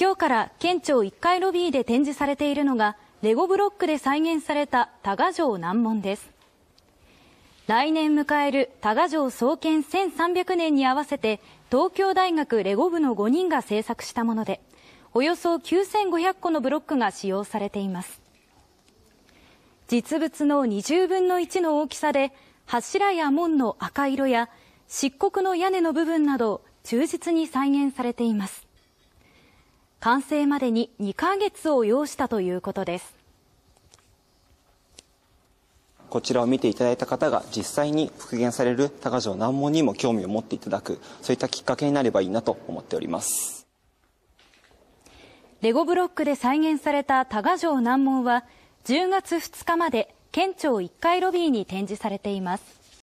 今日から県庁1階ロビーで展示されているのがレゴブロックで再現された多賀城難問です来年迎える多賀城創建1300年に合わせて東京大学レゴ部の5人が制作したものでおよそ9500個のブロックが使用されています実物の20分の1の大きさで柱や門の赤色や漆黒の屋根の部分など忠実に再現されています完成までに2か月を要したということですこちらを見ていただいた方が実際に復元される高城難問にも興味を持っていただくそういったきっかけになればいいなと思っておりますレゴブロックで再現された多賀城難問は10月2日まで県庁1階ロビーに展示されています